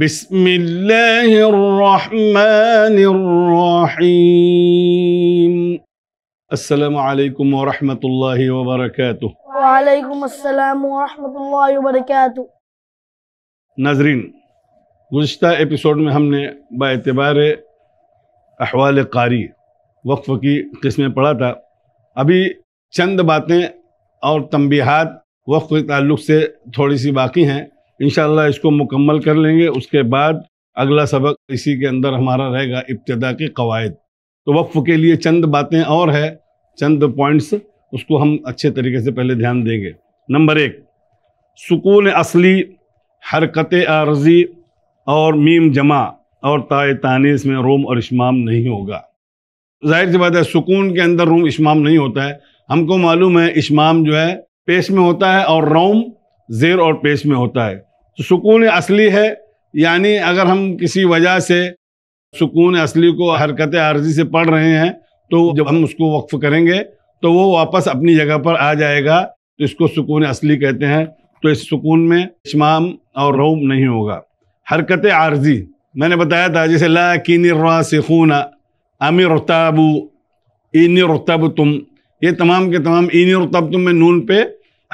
بسم اللہ الرحمن الرحیم السلام علیکم ورحمت اللہ وبرکاتہ وعلیکم السلام اللہ وبرکاتہ ناظرین گزشتہ ایپیسوڈ میں ہم نے با اعتبار احوال قاری وقف کی قسمیں پڑھا تھا ابھی چند باتیں اور تنبیحات وقف کے تعلق سے تھوڑی سی باقی ہیں انشاءاللہ اس کو مکمل کر لیں گے اس کے بعد اگلا سبق اسی کے اندر ہمارا رہے گا ابتدا کے قواعد تو وقف کے لیے چند باتیں اور ہے چند پوائنٹس اس کو ہم اچھے طریقے سے پہلے دھیان دیں گے نمبر ایک سکون اصلی حرکت عارضی اور میم جمع اور تائے تانیس میں روم اور اشمام نہیں ہوگا ظاہر سی بات ہے سکون کے اندر روم اشمام نہیں ہوتا ہے ہم کو معلوم ہے اشمام جو ہے پیش میں ہوتا ہے اور روم زیر اور پیش میں ہوتا ہے تو سکون اصلی ہے یعنی اگر ہم کسی وجہ سے سکون اصلی کو حرکت عارضی سے پڑھ رہے ہیں تو جب ہم اس کو وقف کریں گے تو وہ واپس اپنی جگہ پر آ جائے گا تو اس کو سکون اصلی کہتے ہیں تو اس سکون میں اشمام اور روم نہیں ہوگا حرکت عارضی میں نے بتایا تھا جیسے لا کین سکون امی رتابو این رتب تم یہ تمام کے تمام این رتب تم میں نون پہ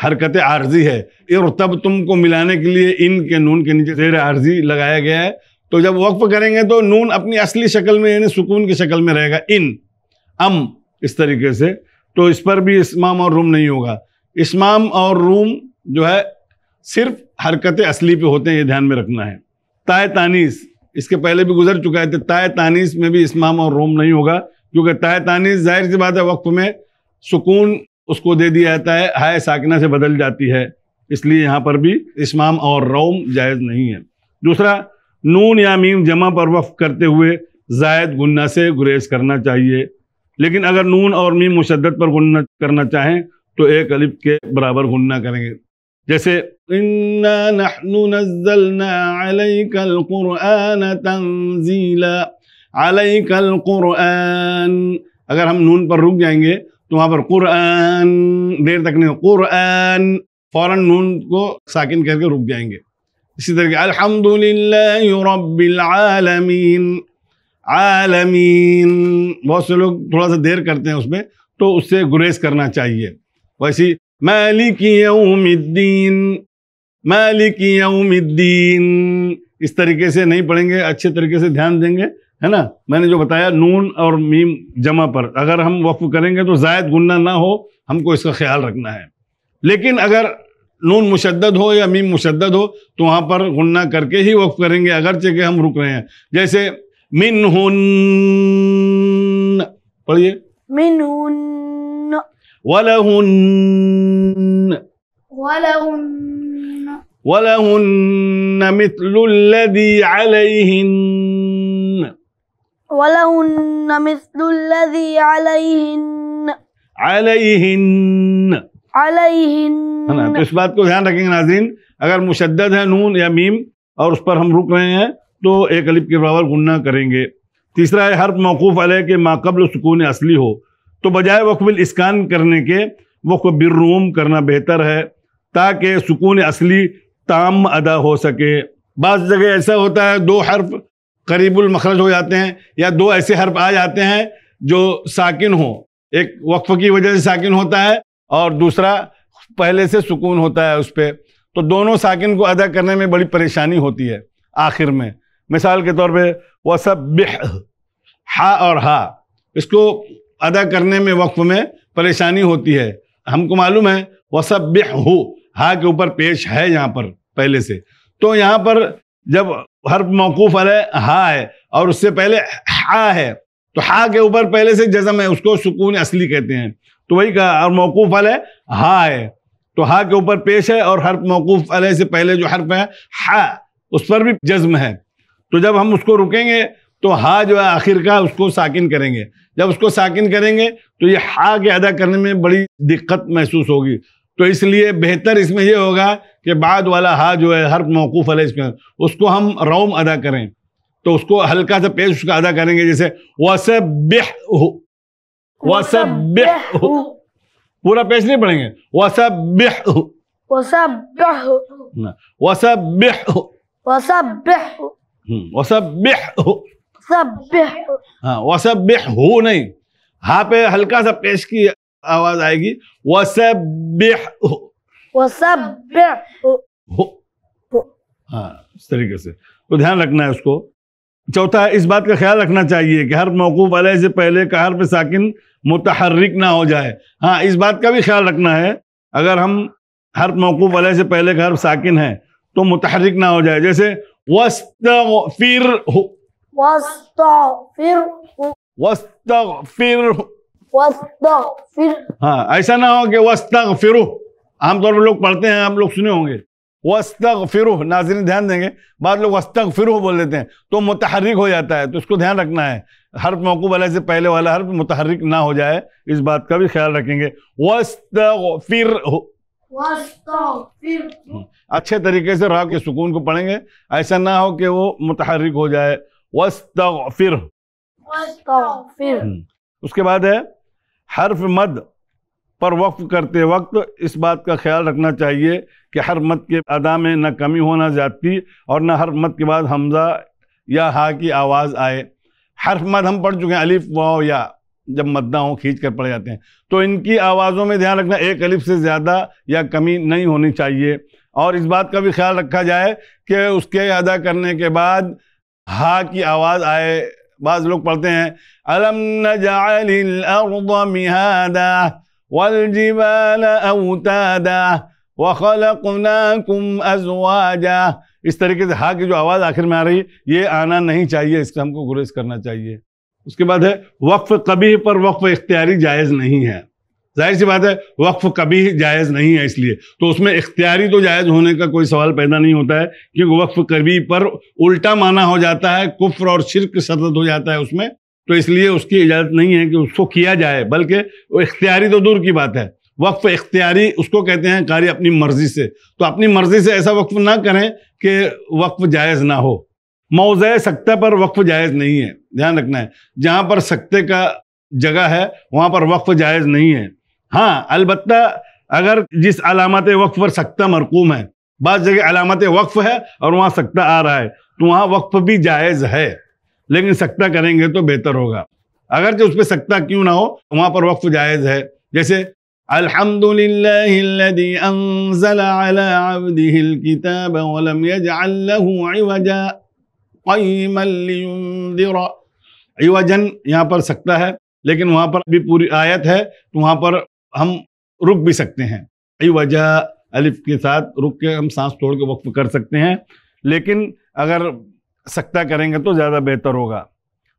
حرکت عارضی ہے ارتب تم کو ملانے کے لیے ان کے نون کے نیچے زیر عارضی لگایا گیا ہے تو جب وقف کریں گے تو نون اپنی اصلی شکل میں یعنی سکون کی شکل میں رہے گا ان ام اس طریقے سے تو اس پر بھی اسمام اور روم نہیں ہوگا اسمام اور روم جو ہے صرف حرکت اصلی پہ ہوتے ہیں یہ دھیان میں رکھنا ہے تائے تانیس اس کے پہلے بھی گزر چکا ہے تائے تانیس میں بھی اسمام اور روم نہیں ہوگا کیونکہ تائے تانیس ظاہر سی بات ہے وقف میں سکون اس کو دے دیا جاتا ہے ہائے ساکنہ سے بدل جاتی ہے اس لیے یہاں پر بھی اسمام اور روم جائز نہیں ہے دوسرا نون یا میم جمع پر وقف کرتے ہوئے زائد گنہ سے گریز کرنا چاہیے لیکن اگر نون اور میم مشدت پر گنہ کرنا چاہیں تو ایک الف کے برابر گننا کریں گے جیسے اگر ہم نون پر رک جائیں گے تو وہاں پر قرآن دیر تک نہیں قرآن فوراً نون کو ساکن کر کے رک جائیں گے اسی طریقے الحمد للہ العالمین عالمین بہت سے لوگ تھوڑا سا دیر کرتے ہیں اس میں تو اس سے گریز کرنا چاہیے ویسی مالک مالک یوم یوم الدین الدین اس طریقے سے نہیں پڑھیں گے اچھے طریقے سے دھیان دیں گے ہے نا میں نے جو بتایا نون اور میم جمع پر اگر ہم وقف کریں گے تو زائد گننا نہ ہو ہم کو اس کا خیال رکھنا ہے لیکن اگر نون مشدد ہو یا میم مشدد ہو تو وہاں پر گناہ کر کے ہی وقف کریں گے اگرچہ کہ ہم رک رہے ہیں جیسے من ہن پڑھیے من ہن ولہن ولہن ولہن مثل مت ہند وَلَهُنَّ مِثْلُ الَّذِي عَلَيْهِنَّ عَلَيْهِنَّ عَلَيْهِنَّ تو اس بات کو دھیان رکھیں گے ناظرین اگر مشدد ہے نون یا میم اور اس پر ہم رک رہے ہیں تو ایک الف کے برابر گننا کریں گے تیسرا ہے حرف موقوف علیہ کے ما قبل سکون اصلی ہو تو بجائے وقف اسکان کرنے کے وقف بالروم کرنا بہتر ہے تاکہ سکون اصلی تام ادا ہو سکے بعض جگہ ایسا ہوتا ہے دو حرف قریب المخرج ہو جاتے ہیں یا دو ایسے حرف آ جاتے ہیں جو ساکن ہوں ایک وقف کی وجہ سے ساکن ہوتا ہے اور دوسرا پہلے سے سکون ہوتا ہے اس پہ تو دونوں ساکن کو ادا کرنے میں بڑی پریشانی ہوتی ہے آخر میں مثال کے طور پہ وصب بے ہا اور ہا اس کو ادا کرنے میں وقف میں پریشانی ہوتی ہے ہم کو معلوم ہے وسب بے ہو ہا کے اوپر پیش ہے یہاں پر پہلے سے تو یہاں پر جب حرف موقوف علیہ ہا ہے اور اس سے پہلے ہا ہے تو ہا کے اوپر پہلے سے جزم ہے اس کو سکون اصلی کہتے ہیں تو وہی کہا اور موقوف علیہ ہا ہے تو ہا کے اوپر پیش ہے اور حرف موقوف علیہ سے پہلے جو حرف ہے ہا اس پر بھی جزم ہے تو جب ہم اس کو رکیں گے تو ہا جو ہے آخر کا اس کو ساکن کریں گے جب اس کو ساکن کریں گے تو یہ ہا کے ادا کرنے میں بڑی دقت محسوس ہوگی تو اس لیے بہتر اس میں یہ ہوگا کہ بعد والا ہا جو ہے حرف موقوف علیہ اس کے اس کو ہم روم ادا کریں تو اس کو ہلکا سا پیش اس کا ادا کریں گے جیسے وَسَبِّحْهُ وَسَبِّحْهُ پورا پیش نہیں پڑھیں گے وَسَبِّحْهُ وَسَبِّحْهُ وَسَبِّحْهُ وَسَبِّحْهُ وَسَبِّحْهُ ہاں، وَسَبِّحْهُ وَسَبِّحْهُ نہیں ہاں پہ ہلکا سا پیش کی آواز آئے گی وَسَبِّحْهُ ہاں اس طریقے سے تو دھیان رکھنا ہے اس کو چوتھا اس بات کا خیال رکھنا چاہیے کہ ہر موقوف علیہ سے پہلے کا حرف ساکن متحرک نہ ہو جائے ہاں اس بات کا بھی خیال رکھنا ہے اگر ہم ہر موقوف علیہ سے پہلے کا حرف ساکن ہے تو متحرک نہ ہو جائے جیسے وسط ہاں ایسا نہ ہو کہ وستغفر ہو عام طور پر لوگ پڑھتے ہیں ہم لوگ سنے ہوں گے وسط فروح دھیان دیں گے بعض لوگ وسطق فروح بول دیتے ہیں تو متحرک ہو جاتا ہے تو اس کو دھیان رکھنا ہے حرف موقع والا سے پہلے والا حرف متحرک نہ ہو جائے اس بات کا بھی خیال رکھیں گے وسط اچھے طریقے سے راہ کے سکون کو پڑھیں گے ایسا نہ ہو کہ وہ متحرک ہو جائے وسطر اس کے بعد ہے حرف مد پر وقف کرتے وقت اس بات کا خیال رکھنا چاہیے کہ ہر مت کے ادا میں نہ کمی ہونا زیادتی اور نہ ہر مت کے بعد حمزہ یا ہا کی آواز آئے ہر مت ہم پڑھ چکے ہیں الف واؤ یا جب مدہ ہوں کھینچ کر پڑھ جاتے ہیں تو ان کی آوازوں میں دھیان رکھنا ایک الف سے زیادہ یا کمی نہیں ہونی چاہیے اور اس بات کا بھی خیال رکھا جائے کہ اس کے ادا کرنے کے بعد ہا کی آواز آئے بعض لوگ پڑھتے ہیں الارض مہادا والجبال اوتادا وخلقناکم ازواجا اس طریقے سے ہاں کی جو آواز آخر میں آ رہی ہے یہ آنا نہیں چاہیے اس کا ہم کو گریز کرنا چاہیے اس کے بعد ہے وقف کبھی پر وقف اختیاری جائز نہیں ہے ظاہر سی بات ہے وقف کبھی جائز نہیں ہے اس لیے تو اس میں اختیاری تو جائز ہونے کا کوئی سوال پیدا نہیں ہوتا ہے کیونکہ وقف کبھی پر الٹا مانا ہو جاتا ہے کفر اور شرک سطح ہو جاتا ہے اس میں تو اس لیے اس کی اجازت نہیں ہے کہ اس کو کیا جائے بلکہ وہ اختیاری تو دور کی بات ہے وقف اختیاری اس کو کہتے ہیں قاری اپنی مرضی سے تو اپنی مرضی سے ایسا وقف نہ کریں کہ وقف جائز نہ ہو موضع سکتے پر وقف جائز نہیں ہے دھیان رکھنا ہے جہاں پر سکتے کا جگہ ہے وہاں پر وقف جائز نہیں ہے ہاں البتہ اگر جس علامت وقف پر سکتہ مرکوم ہے بعض جگہ علامت وقف ہے اور وہاں سکتہ آ رہا ہے تو وہاں وقف بھی جائز ہے لیکن سکتا کریں گے تو بہتر ہوگا اگرچہ اس پہ سکتا کیوں نہ ہو وہاں پر وقف جائز ہے جیسے انزل الكتاب ولم یجعل له عوجا قیما یہاں پر ہے لیکن وہاں پر بھی پوری آیت ہے تو وہاں پر ہم رک بھی سکتے ہیں عوجا الف کے ساتھ رک کے ہم سانس توڑ کے وقف کر سکتے ہیں لیکن اگر سکتہ کریں گے تو زیادہ بہتر ہوگا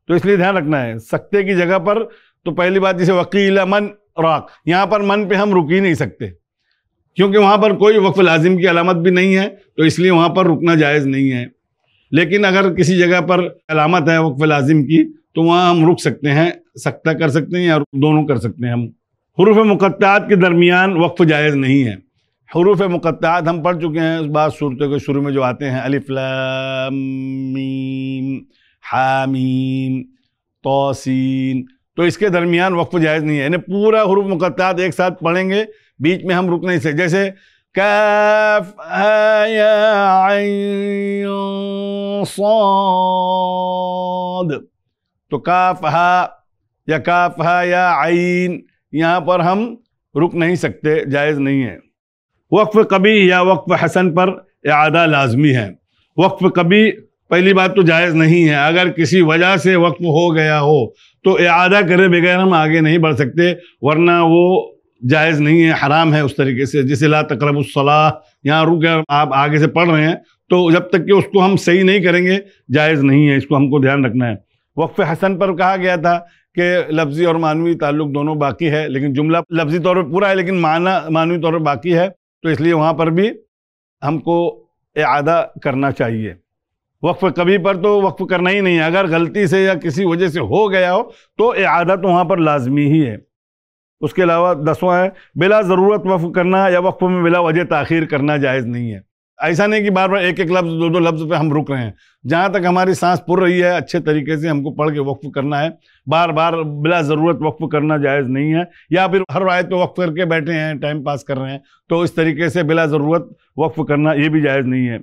تو اس لیے دھیان رکھنا ہے سکتے کی جگہ پر تو پہلی بات جسے وکیل من راک یہاں پر من پہ ہم رک ہی نہیں سکتے کیونکہ وہاں پر کوئی وقف لازم کی علامت بھی نہیں ہے تو اس لیے وہاں پر رکنا جائز نہیں ہے لیکن اگر کسی جگہ پر علامت ہے وقف لازم کی تو وہاں ہم رک سکتے ہیں سکتہ کر سکتے ہیں یا دونوں کر سکتے ہیں ہم حروف مقطعات کے درمیان وقف جائز نہیں ہے حروف مقطعات ہم پڑھ چکے ہیں اس بعض صورتوں کے شروع میں جو آتے ہیں میم حامیم توسین تو اس کے درمیان وقف جائز نہیں ہے یعنی پورا حروف مقطعات ایک ساتھ پڑھیں گے بیچ میں ہم رک نہیں سکتے جیسے کاف ہے عین صاد تو کاف ہا یا کاف ہا یا عین یہاں پر ہم رک نہیں سکتے جائز نہیں ہے وقف کبھی یا وقف حسن پر اعادہ لازمی ہے وقف کبھی پہلی بات تو جائز نہیں ہے اگر کسی وجہ سے وقف ہو گیا ہو تو اعادہ کرے بغیر ہم آگے نہیں بڑھ سکتے ورنہ وہ جائز نہیں ہے حرام ہے اس طریقے سے جسے لا تقرب الصلاح یہاں رک آپ آگے سے پڑھ رہے ہیں تو جب تک کہ اس کو ہم صحیح نہیں کریں گے جائز نہیں ہے اس کو ہم کو دھیان رکھنا ہے وقف حسن پر کہا گیا تھا کہ لفظی اور معنوی تعلق دونوں باقی ہے لیکن جملہ لفظی طور پر پورا ہے لیکن معنی معنوی طور پر باقی ہے تو اس لیے وہاں پر بھی ہم کو اعادہ کرنا چاہیے وقف کبھی پر تو وقف کرنا ہی نہیں ہے اگر غلطی سے یا کسی وجہ سے ہو گیا ہو تو اعادہ تو وہاں پر لازمی ہی ہے اس کے علاوہ دسواں ہے بلا ضرورت وقف کرنا یا وقف میں بلا وجہ تاخیر کرنا جائز نہیں ہے ایسا نہیں کہ بار بار ایک ایک لفظ دو دو لفظ پہ ہم رک رہے ہیں جہاں تک ہماری سانس پر رہی ہے اچھے طریقے سے ہم کو پڑھ کے وقف کرنا ہے بار بار بلا ضرورت وقف کرنا جائز نہیں ہے یا پھر ہر رائے تو وقف کر کے بیٹھے ہیں ٹائم پاس کر رہے ہیں تو اس طریقے سے بلا ضرورت وقف کرنا یہ بھی جائز نہیں ہے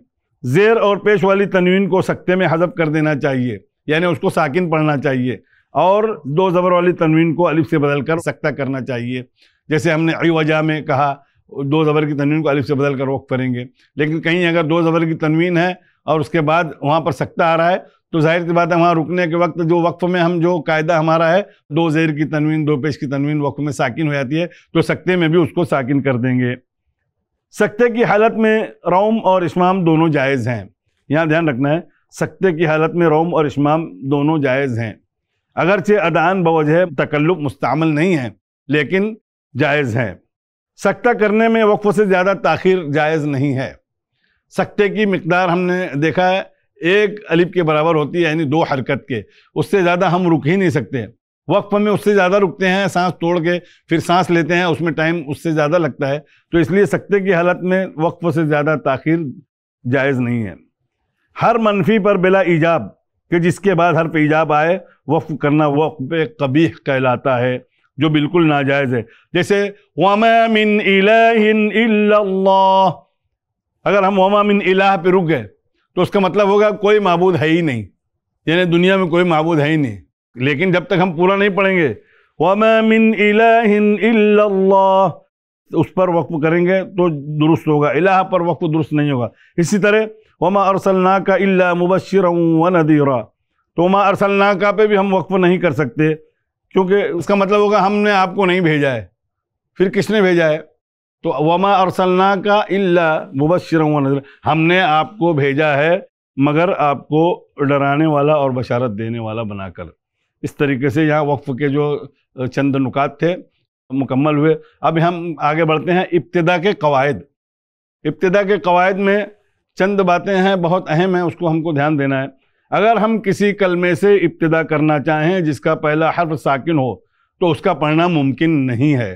زیر اور پیش والی تنوین کو سکتے میں حذف کر دینا چاہیے یعنی اس کو ساکن پڑھنا چاہیے اور دو زبر والی تنوین کو الف سے بدل کر سکتہ کرنا چاہیے جیسے ہم نے عی وجہ میں کہا دو زبر کی تنوین کو الف سے بدل کر روک کریں گے لیکن کہیں اگر دو زبر کی تنوین ہے اور اس کے بعد وہاں پر سکتا آ رہا ہے تو ظاہر کی بات ہے وہاں رکنے کے وقت جو وقف میں ہم جو قاعدہ ہمارا ہے دو زیر کی تنوین دو پیش کی تنوین وقف میں ساکین ہو جاتی ہے تو سکتے میں بھی اس کو ساکین کر دیں گے سکتے کی حالت میں روم اور اشمام دونوں جائز ہیں یہاں دھیان رکھنا ہے سکتے کی حالت میں روم اور اشمام دونوں جائز ہیں اگرچہ ادان بوجہ تکلق مستعمل نہیں ہیں لیکن جائز ہیں سکتہ کرنے میں وقف سے زیادہ تاخیر جائز نہیں ہے سکتے کی مقدار ہم نے دیکھا ہے ایک علیب کے برابر ہوتی ہے یعنی دو حرکت کے اس سے زیادہ ہم رک ہی نہیں سکتے وقف میں اس سے زیادہ رکتے ہیں سانس توڑ کے پھر سانس لیتے ہیں اس میں ٹائم اس سے زیادہ لگتا ہے تو اس لیے سکتے کی حالت میں وقف سے زیادہ تاخیر جائز نہیں ہے ہر منفی پر بلا ایجاب کہ جس کے بعد ہر ایجاب آئے وقف کرنا وقف قبیح کہلاتا ہے جو بالکل ناجائز ہے جیسے اگر ہم اوما من الٰ پہ گئے تو اس کا مطلب ہوگا کوئی معبود ہے ہی نہیں یعنی دنیا میں کوئی معبود ہے ہی نہیں لیکن جب تک ہم پورا نہیں پڑھیں گے اللَّهِ اس پر وقف کریں گے تو درست ہوگا الہ پر وقف درست نہیں ہوگا اسی طرح وما أَرْسَلْنَاكَ إِلَّا کا اللہ مبشر تو وَمَا أَرْسَلْنَاكَ کا پہ بھی ہم وقف نہیں کر سکتے کیونکہ اس کا مطلب ہوگا ہم نے آپ کو نہیں بھیجا ہے پھر کس نے بھیجا ہے تو وما ارسلنا کا اللہ و نظر ہم نے آپ کو بھیجا ہے مگر آپ کو ڈرانے والا اور بشارت دینے والا بنا کر اس طریقے سے یہاں وقف کے جو چند نکات تھے مکمل ہوئے اب ہم آگے بڑھتے ہیں ابتدا کے قواعد ابتداء کے قواعد میں چند باتیں ہیں بہت اہم ہیں اس کو ہم کو دھیان دینا ہے اگر ہم کسی کلمے سے ابتدا کرنا چاہیں جس کا پہلا حرف ساکن ہو تو اس کا پڑھنا ممکن نہیں ہے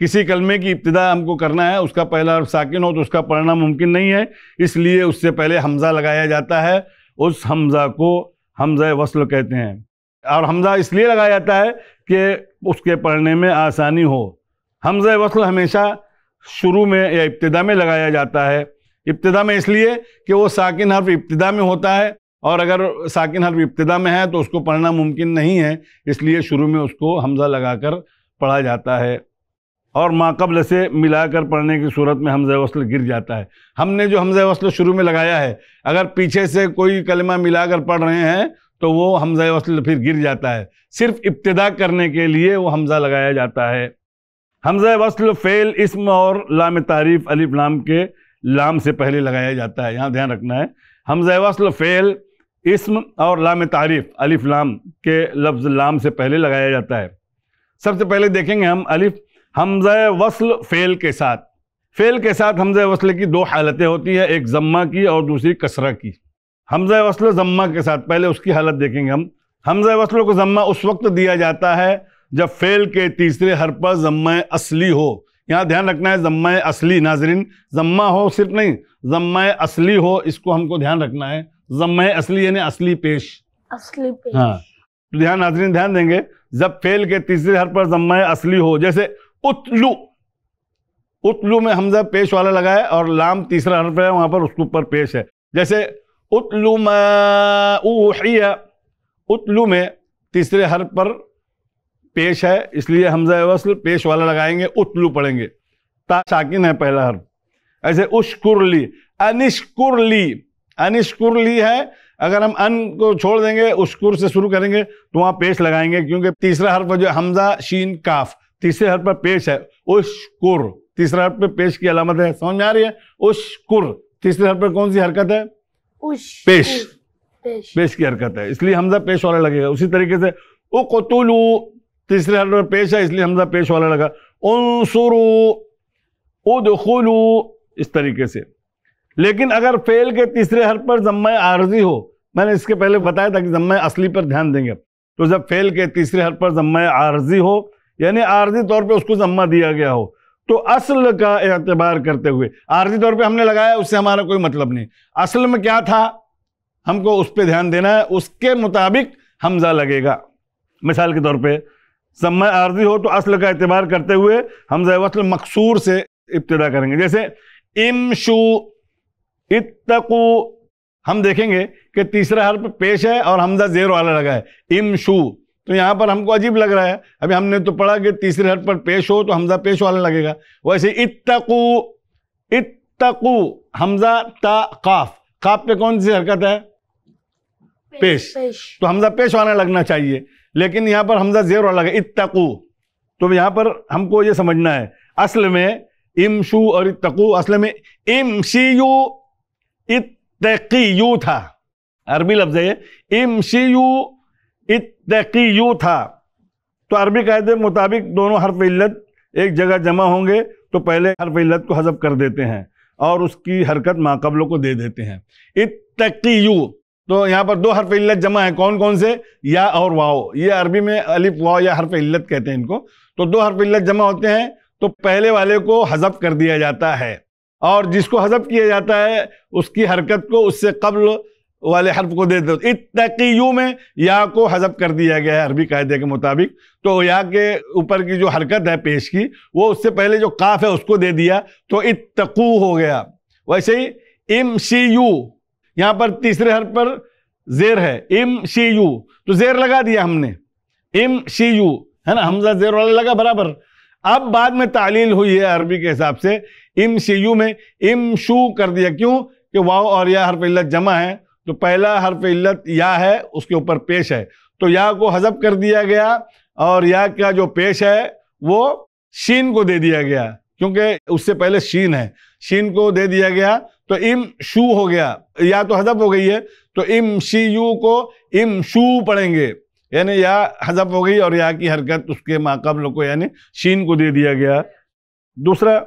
کسی کلمے کی ابتدا ہم کو کرنا ہے اس کا پہلا حرف ساکن ہو تو اس کا پڑھنا ممکن نہیں ہے اس لیے اس سے پہلے حمزہ لگایا جاتا ہے اس حمزہ کو حمزہ وصل کہتے ہیں اور حمزہ اس لیے لگایا جاتا ہے کہ اس کے پڑھنے میں آسانی ہو حمزہ وصل ہمیشہ شروع میں یا ابتدا میں لگایا جاتا ہے ابتدا میں اس لیے کہ وہ ساکن حرف ابتدا میں ہوتا ہے اور اگر ساکن حرف ابتدا میں ہے تو اس کو پڑھنا ممکن نہیں ہے اس لیے شروع میں اس کو حمزہ لگا کر پڑھا جاتا ہے اور ما قبل سے ملا کر پڑھنے کی صورت میں حمزہ وصل گر جاتا ہے ہم نے جو حمزہ وصل شروع میں لگایا ہے اگر پیچھے سے کوئی کلمہ ملا کر پڑھ رہے ہیں تو وہ حمزہ وصل پھر گر جاتا ہے صرف ابتدا کرنے کے لیے وہ حمزہ لگایا جاتا ہے حمزہ وصل فعل اسم اور لام تعریف علی نام کے لام سے پہلے لگایا جاتا ہے یہاں دھیان رکھنا ہے حمزہ وصل فعل اسم اور لام تعریف لام کے لفظ لام سے پہلے لگایا جاتا ہے سب سے پہلے دیکھیں گے ہم الف حمزہ وصل فیل کے ساتھ فیل کے ساتھ حمزہ وصل کی دو حالتیں ہوتی ہیں ایک ضمہ کی اور دوسری کسرہ کی حمزہ وصل ضمہ کے ساتھ پہلے اس کی حالت دیکھیں گے ہم حمزہ وصل کو ضمہ اس وقت دیا جاتا ہے جب فیل کے تیسرے پر ضمہ اصلی ہو یہاں دھیان رکھنا ہے ضمہ اصلی ناظرین ضمہ ہو صرف نہیں ضمہ اصلی ہو اس کو ہم کو دھیان رکھنا ہے ذمہ اصلی یعنی اصلی پیش اصلی ہاں دھیان ناظرین دھیان دیں گے جب فیل کے تیسرے حرف پر ضمہ اصلی ہو جیسے اتلو اتلو میں حمزہ پیش پیش لگا لگائے اور لام تیسرا حرف ہے وہاں پر اسلوب پر پیش ہے جیسے اتلو ما میں اتلو میں تیسرے حرف پر پیش ہے اس لیے حمزہ وصل پیش والا لگائیں گے اتلو پڑھیں گے تا شاکن ہے پہلا حرف ایسے اشکر لی انشکر لی انشکر لی ہے اگر ہم ان کو چھوڑ دیں گے اسکر سے شروع کریں گے تو وہاں پیش لگائیں گے کیونکہ تیسرا حرف جو حمزہ شین کاف تیسرے حرف پر پیش ہے اسکر تیسرا حرف پہ پیش کی علامت ہے سمجھ میں آ رہی ہے اسکر تیسرے حرف پر کون سی حرکت ہے پیش پیش کی حرکت ہے اس لیے حمزہ پیش والا لگے گا اسی طریقے سے او قطلو تیسرے حرف پر پیش ہے اس لیے حمزہ پیش والا لگا انصرو ادخلو اس طریقے سے لیکن اگر فیل کے تیسرے حرف پر ضمہ عارضی ہو میں نے اس کے پہلے بتایا تھا کہ ضمہ اصلی پر دھیان دیں گے تو جب فیل کے تیسرے حرف پر ضمہ عارضی ہو یعنی عارضی طور پہ اس کو ضمہ دیا گیا ہو تو اصل کا اعتبار کرتے ہوئے عارضی طور پہ ہم نے لگایا اس سے ہمارا کوئی مطلب نہیں اصل میں کیا تھا ہم کو اس پہ دھیان دینا ہے اس کے مطابق حمزہ لگے گا مثال کے طور پہ ضمہ عارضی ہو تو اصل کا اعتبار کرتے ہوئے حمزہ وصل مقصور سے ابتدا کریں گے جیسے امشو اتقو ہم دیکھیں گے کہ تیسرا حرف پیش ہے اور حمزہ زیر والا لگا ہے امشو تو یہاں پر ہم کو عجیب لگ رہا ہے ابھی ہم نے تو پڑھا کہ تیسرے حرف پر پیش ہو تو حمزہ پیش والا لگے گا ویسے اتقو اتقو حمزہ کون سی حرکت ہے پیش تو حمزہ پیش والا لگنا چاہیے لیکن یہاں پر حمزہ زیر والا لگا اتقو تو یہاں پر ہم کو یہ سمجھنا ہے اصل میں امشو اور اتقو اصل میں امشیو اتقیو تھا عربی لفظ یہ امشیو اتقیو تھا تو عربی قاعدے مطابق دونوں حرف علت ایک جگہ جمع ہوں گے تو پہلے حرف علت کو حذف کر دیتے ہیں اور اس کی حرکت ماقبلوں کو دے دیتے ہیں اتقیو تو یہاں پر دو حرف علت جمع ہیں کون کون سے یا اور واؤ یہ عربی میں الف واؤ یا حرف علت کہتے ہیں ان کو تو دو حرف علت جمع ہوتے ہیں تو پہلے والے کو حذف کر دیا جاتا ہے اور جس کو حضب کیا جاتا ہے اس کی حرکت کو اس سے قبل والے حرف کو دے دے اتقیو میں یا کو حضب کر دیا گیا ہے عربی قاعدے کے مطابق تو یا کے اوپر کی جو حرکت ہے پیش کی وہ اس سے پہلے جو قاف ہے اس کو دے دیا تو اتقو ہو گیا ویسے ہی ام سی یو یہاں پر تیسرے حرف پر زیر ہے ام سی یو تو زیر لگا دیا ہم نے ام سی یو ہے نا حمزہ زیر والا برابر اب بعد میں تعلیل ہوئی ہے عربی کے حساب سے ام سی یو میں ام شو کر دیا کیوں کہ واو اور یا حرف علت جمع ہے تو پہلا حرف علت یا ہے اس کے اوپر پیش ہے تو یا کو حذف کر دیا گیا اور یا کا جو پیش ہے وہ شین کو دے دیا گیا کیونکہ اس سے پہلے شین ہے شین کو دے دیا گیا تو ام شو ہو گیا یا تو حذف ہو گئی ہے تو ام شی یو کو ام شو پڑھیں گے یعنی یا حذف ہو گئی اور یا کی حرکت اس کے ماقبل کو یعنی شین کو دے دیا گیا دوسرا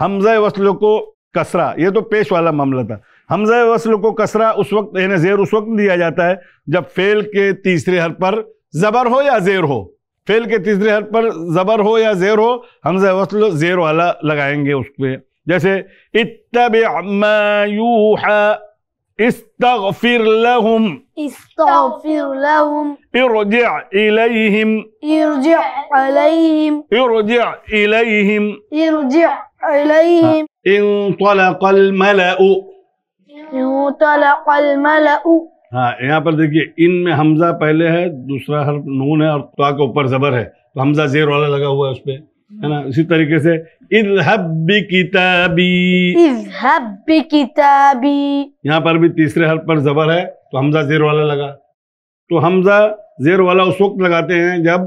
حمزہ وصل کو کسرہ یہ تو پیش والا معاملہ تھا حمزہ وصل کو کسرہ اس وقت یعنی زیر اس وقت دیا جاتا ہے جب فیل کے تیسرے حرف پر زبر ہو یا زیر ہو فیل کے تیسرے حرف پر زبر ہو یا زیر ہو حمزہ وصل زیر والا لگائیں گے اس پہ جیسے اتبع ما یوحا استغفر استغفر لهم لهم ارجع ارجع ارجع ارجع علیهم ہاں یہاں پر دیکھیے ان میں حمزہ پہلے ہے دوسرا حرف نون ہے اور کے اوپر زبر ہے تو حمزہ زیر والا لگا ہوا ہے اس پہ اسی طریقے سے یہاں پر بھی تیسرے حرف پر زبر ہے تو حمزہ زیر والا لگا تو حمزہ زیر والا اس وقت لگاتے ہیں جب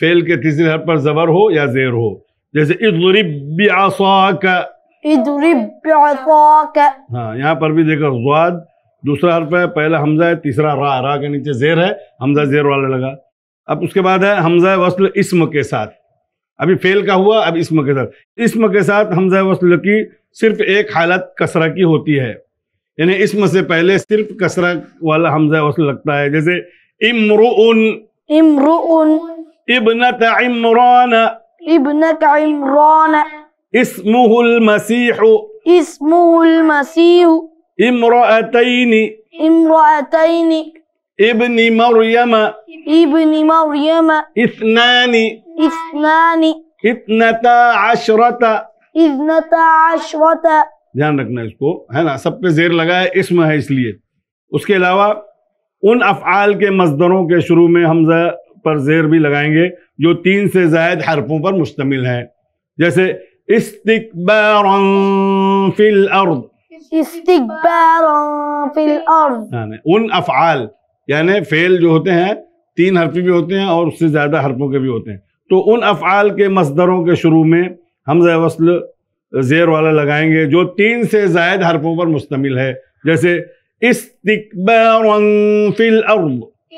فیل کے تیسرے حرف پر زبر ہو یا زیر ہو جیسے ادرب بعصاک ادرب بعصاک ہاں یہاں پر بھی دیکھا زواد دوسرا حرف ہے پہلا حمزہ ہے تیسرا را را کے نیچے زیر ہے حمزہ زیر والا لگا اب اس کے بعد ہے حمزہ وصل اسم کے ساتھ ابھی فیل کا ہوا اب اسم کے ساتھ اسم کے ساتھ حمزہ وصل کی صرف ایک حالت کسرہ کی ہوتی ہے یعنی اسم سے پہلے صرف کسرہ والا حمزہ وصل لگتا ہے جیسے امرؤن امرؤن ابنت عمران ابنك عمران اسمه المسيح اسمه المسيح امرأتين امرأتين ابن مريم ابن مريم اثنان اثنان اثنتا عشرة اثنتا عشرة ध्यान रखना इसको है ना सब पे जेर लगा है इसम है इसलिए उसके अलावा उन अफ़ाल के मजदरों के शुरू में हमजा पर जेर भी लगाएंगे جو تین سے زائد حرفوں پر مشتمل ہے جیسے استقبارا استقبارا فی فی الارض الارض ہاں، ان افعال یعنی فیل جو ہوتے ہیں تین حرفی بھی ہوتے ہیں اور اس سے زیادہ حرفوں کے بھی ہوتے ہیں تو ان افعال کے مصدروں کے شروع میں حمزہ وصل زیر والا لگائیں گے جو تین سے زائد حرفوں پر مشتمل ہے جیسے استقبارا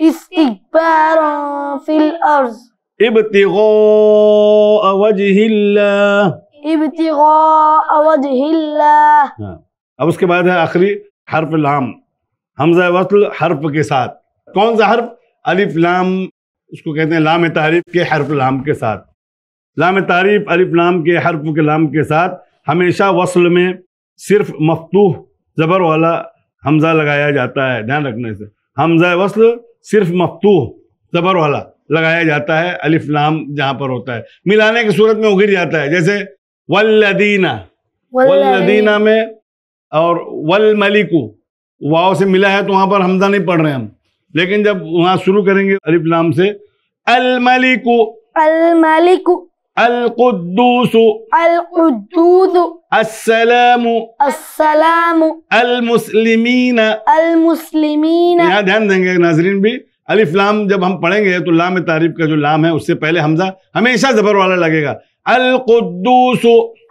استقبارا فی فی الارض الارض ابتغاء وجه اللہ ابتغاء وجه اللہ ہاں. اب اس کے بعد ہے آخری حرف لام حمزہ وصل حرف کے ساتھ کون سا حرف لام اس کو کہتے ہیں لام تعریف کے حرف لام کے ساتھ لام تعریف لام کے حرف کے لام کے ساتھ ہمیشہ وصل میں صرف مفتوح زبر والا حمزہ لگایا جاتا ہے دھیان رکھنے سے حمزہ وصل صرف مفتوح زبر والا لگایا جاتا ہے الف لام جہاں پر ہوتا ہے ملانے کی صورت میں اگر جاتا ہے جیسے ولدینہ ولدینہ میں اور ول ملک واؤ سے ملا ہے تو وہاں پر حمزہ نہیں پڑھ رہے ہم لیکن جب وہاں شروع کریں گے الف لام سے الملکو الملکو القدوس القدوس السلام السلام المسلمین المسلمین یہاں دھیان دیں گے ناظرین بھی الف لام جب ہم پڑھیں گے تو لام تعریف کا جو لام ہے اس سے پہلے حمزہ ہمیشہ زبر والا لگے گا القدوس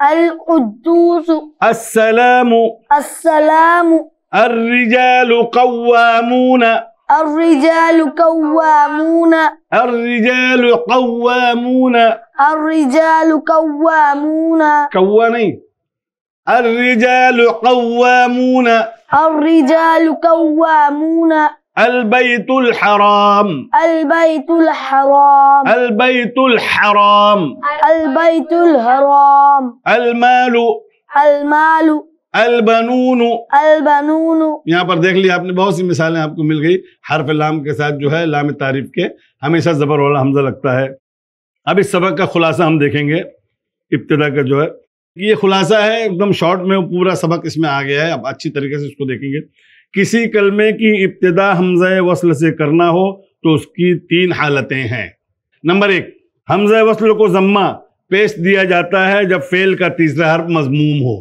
القدوس السلام السلام الرجال قوامون الرجال قوامون الرجال قوامون الرجال قوامون کو مونا کوا نہیں ارجالو کو مونا ہر البیت الحرام الحرام الحرام الحرام المال المال البنون البنون یہاں پر دیکھ لیا آپ نے بہت سی مثالیں آپ کو مل گئی حرف لام کے ساتھ جو ہے لام تعریف کے ہمیشہ زبر والا حمزہ لگتا ہے اب اس سبق کا خلاصہ ہم دیکھیں گے ابتدا کا جو ہے یہ خلاصہ ہے ایک دم شارٹ میں پورا سبق اس میں آ گیا ہے اب اچھی طریقے سے اس کو دیکھیں گے کسی کلمے کی ابتدا حمزہ وصل سے کرنا ہو تو اس کی تین حالتیں ہیں نمبر ایک حمزہ وصل کو ذمہ پیش دیا جاتا ہے جب فیل کا تیسرا حرف مضموم ہو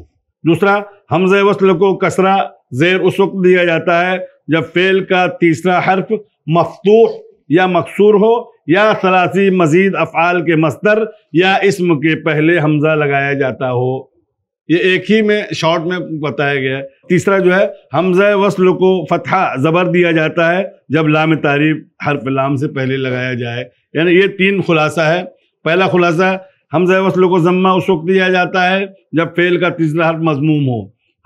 دوسرا حمزہ وصل کو کسرہ زیر اس وقت دیا جاتا ہے جب فعل کا تیسرا حرف مفتوح یا مقصور ہو یا ثلاثی مزید افعال کے مستر یا اسم کے پہلے حمزہ لگایا جاتا ہو یہ ایک ہی میں شارٹ میں بتایا گیا ہے تیسرا جو ہے حمزہ وصل کو فتحہ زبر دیا جاتا ہے جب لام تعریف حرف لام سے پہلے لگایا جائے یعنی یہ تین خلاصہ ہے پہلا خلاصہ حمزہ وصل کو ذمہ اس وقت دیا جاتا ہے جب فیل کا تیسرا حرف مضموم ہو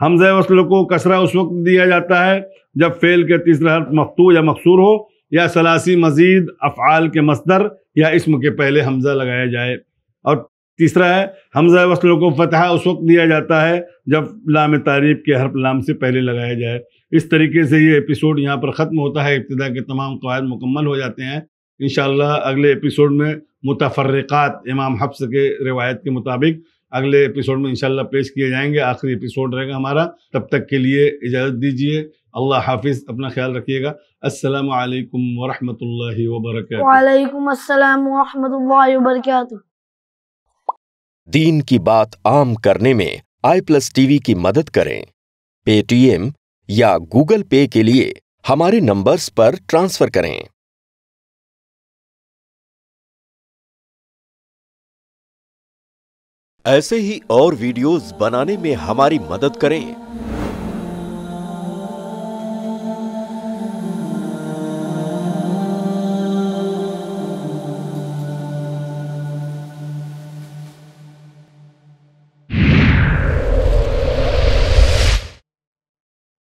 حمزہ وصل کو کسرہ اس وقت دیا جاتا ہے جب فیل کے تیسرا حرف مختو یا مقصور ہو یا ثلاثی مزید افعال کے مصدر یا اسم کے پہلے حمزہ لگایا جائے اور تیسرا ہے حمزہ وصلوں کو فتحہ اس وقت دیا جاتا ہے جب لام تعریف کے حرف لام سے پہلے لگایا جائے اس طریقے سے یہ ایپیسوڈ یہاں پر ختم ہوتا ہے ابتدا کے تمام قواعد مکمل ہو جاتے ہیں انشاءاللہ اگلے ایپیسوڈ میں متفرقات امام حفظ کے روایت کے مطابق اگلے ایپیسوڈ میں انشاءاللہ پیش کیے جائیں گے آخری اپیسوڈ رہے گا ہمارا تب تک کے لیے اجازت دیجیے اللہ حافظ اپنا خیال رکھیے گا السلام علیکم ورحمۃ اللہ وبرکاتہ وعلیکم السلام ورحمۃ اللہ وبرکاتہ دین کی بات عام کرنے میں آئی پلس ٹی وی کی مدد کریں پے ٹی ایم یا گوگل پے کے لیے ہمارے نمبرز پر ٹرانسفر کریں ایسے ہی اور ویڈیوز بنانے میں ہماری مدد کریں